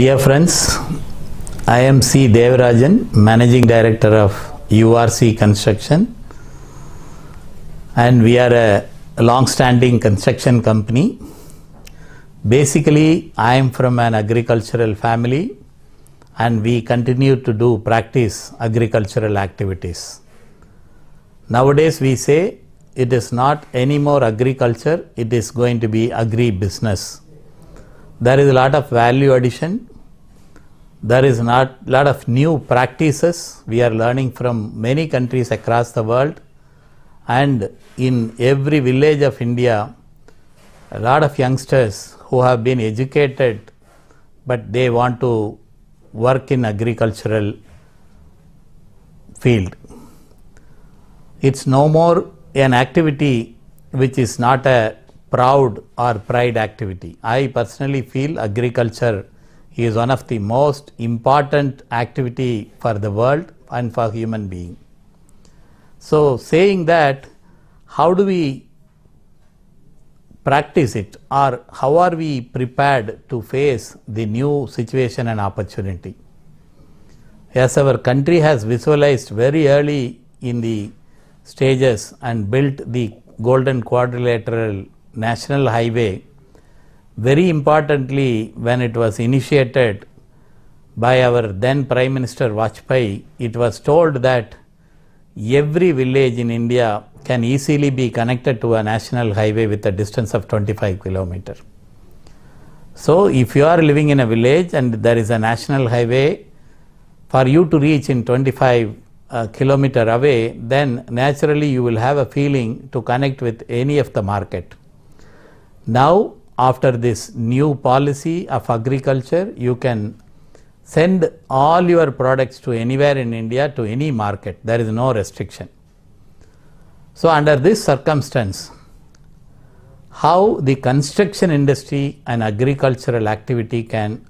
Dear friends, I am C. Devarajan, Managing Director of URC Construction, and we are a long standing construction company. Basically, I am from an agricultural family and we continue to do practice agricultural activities. Nowadays, we say it is not anymore agriculture, it is going to be agri business there is a lot of value addition. There is not lot of new practices we are learning from many countries across the world and in every village of India a lot of youngsters who have been educated but they want to work in agricultural field. It's no more an activity which is not a proud or pride activity. I personally feel agriculture is one of the most important activity for the world and for human being. So saying that, how do we practice it or how are we prepared to face the new situation and opportunity? As our country has visualized very early in the stages and built the golden quadrilateral national highway very importantly when it was initiated by our then Prime Minister Vajpayee, it was told that every village in India can easily be connected to a national highway with a distance of 25 kilometer. So if you are living in a village and there is a national highway for you to reach in 25 uh, kilometer away then naturally you will have a feeling to connect with any of the market. Now after this new policy of agriculture you can send all your products to anywhere in India to any market there is no restriction. So under this circumstance how the construction industry and agricultural activity can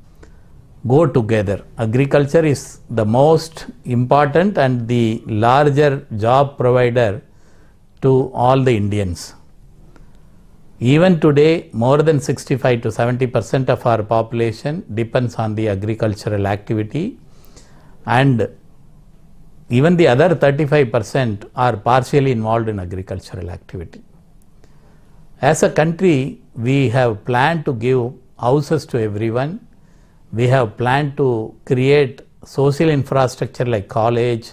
go together. Agriculture is the most important and the larger job provider to all the Indians. Even today, more than 65 to 70 percent of our population depends on the agricultural activity and even the other 35 percent are partially involved in agricultural activity. As a country, we have planned to give houses to everyone. We have planned to create social infrastructure like college,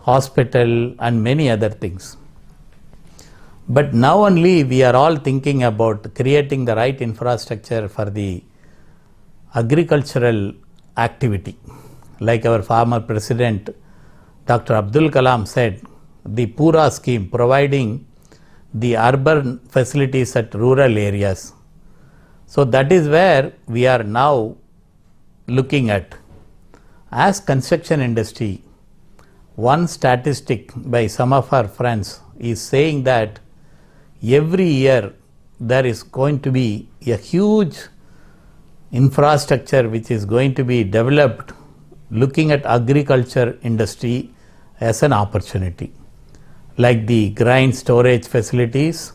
hospital and many other things. But now only we are all thinking about creating the right infrastructure for the agricultural activity. Like our former president Dr. Abdul Kalam said, the Pura scheme providing the urban facilities at rural areas. So that is where we are now looking at. As construction industry, one statistic by some of our friends is saying that every year there is going to be a huge infrastructure which is going to be developed looking at agriculture industry as an opportunity like the grain storage facilities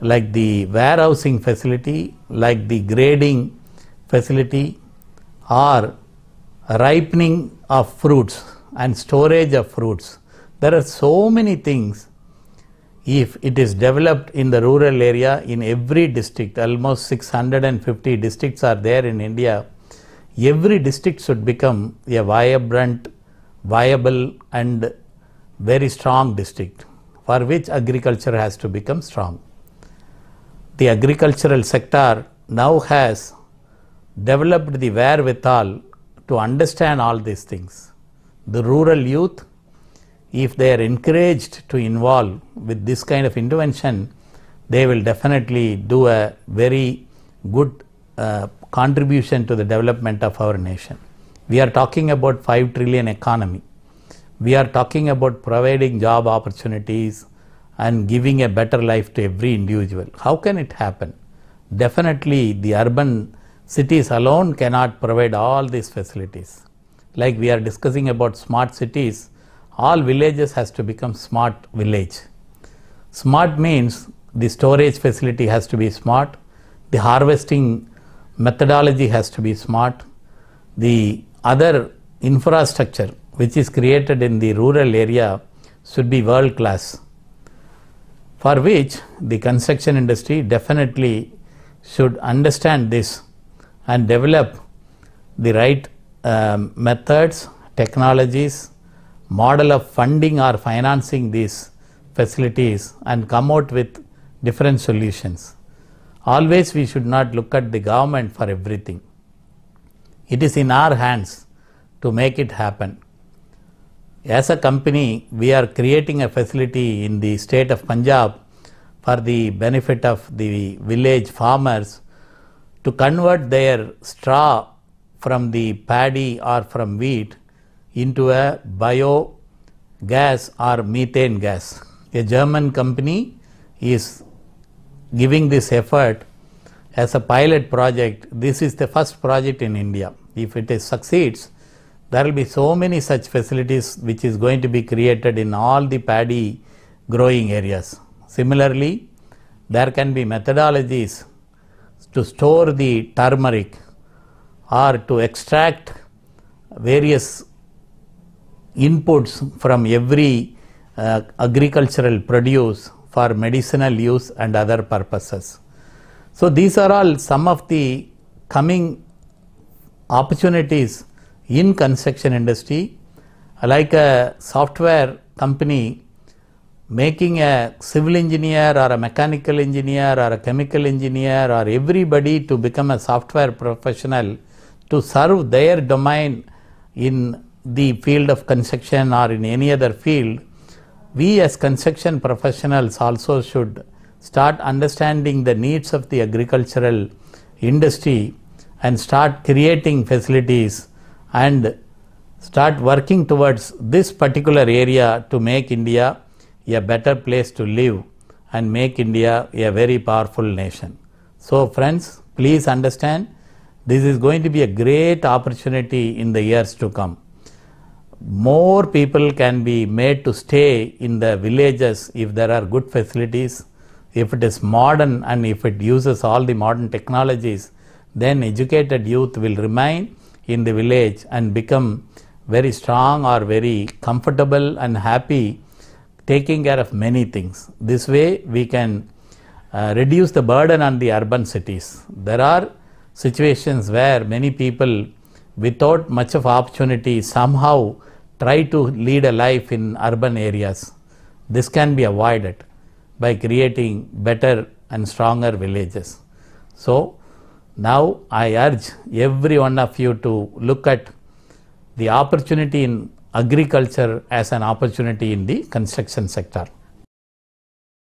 like the warehousing facility like the grading facility or ripening of fruits and storage of fruits there are so many things if it is developed in the rural area in every district almost 650 districts are there in India every district should become a vibrant viable and very strong district for which agriculture has to become strong the agricultural sector now has developed the wherewithal to understand all these things the rural youth if they are encouraged to involve with this kind of intervention, they will definitely do a very good uh, contribution to the development of our nation. We are talking about 5 trillion economy. We are talking about providing job opportunities and giving a better life to every individual. How can it happen? Definitely the urban cities alone cannot provide all these facilities. Like we are discussing about smart cities, all villages has to become smart village. Smart means the storage facility has to be smart, the harvesting methodology has to be smart, the other infrastructure which is created in the rural area should be world class for which the construction industry definitely should understand this and develop the right um, methods, technologies, model of funding or financing these facilities and come out with different solutions. Always we should not look at the government for everything. It is in our hands to make it happen. As a company, we are creating a facility in the state of Punjab for the benefit of the village farmers to convert their straw from the paddy or from wheat into a biogas or methane gas. A German company is giving this effort as a pilot project. This is the first project in India. If it succeeds, there will be so many such facilities which is going to be created in all the paddy growing areas. Similarly, there can be methodologies to store the turmeric or to extract various inputs from every uh, agricultural produce for medicinal use and other purposes. So these are all some of the coming opportunities in construction industry like a software company making a civil engineer or a mechanical engineer or a chemical engineer or everybody to become a software professional to serve their domain in the field of construction or in any other field, we as construction professionals also should start understanding the needs of the agricultural industry and start creating facilities and start working towards this particular area to make India a better place to live and make India a very powerful nation. So friends, please understand this is going to be a great opportunity in the years to come more people can be made to stay in the villages if there are good facilities, if it is modern and if it uses all the modern technologies, then educated youth will remain in the village and become very strong or very comfortable and happy taking care of many things. This way we can uh, reduce the burden on the urban cities. There are situations where many people without much of opportunity somehow try to lead a life in urban areas. This can be avoided by creating better and stronger villages. So now I urge every one of you to look at the opportunity in agriculture as an opportunity in the construction sector.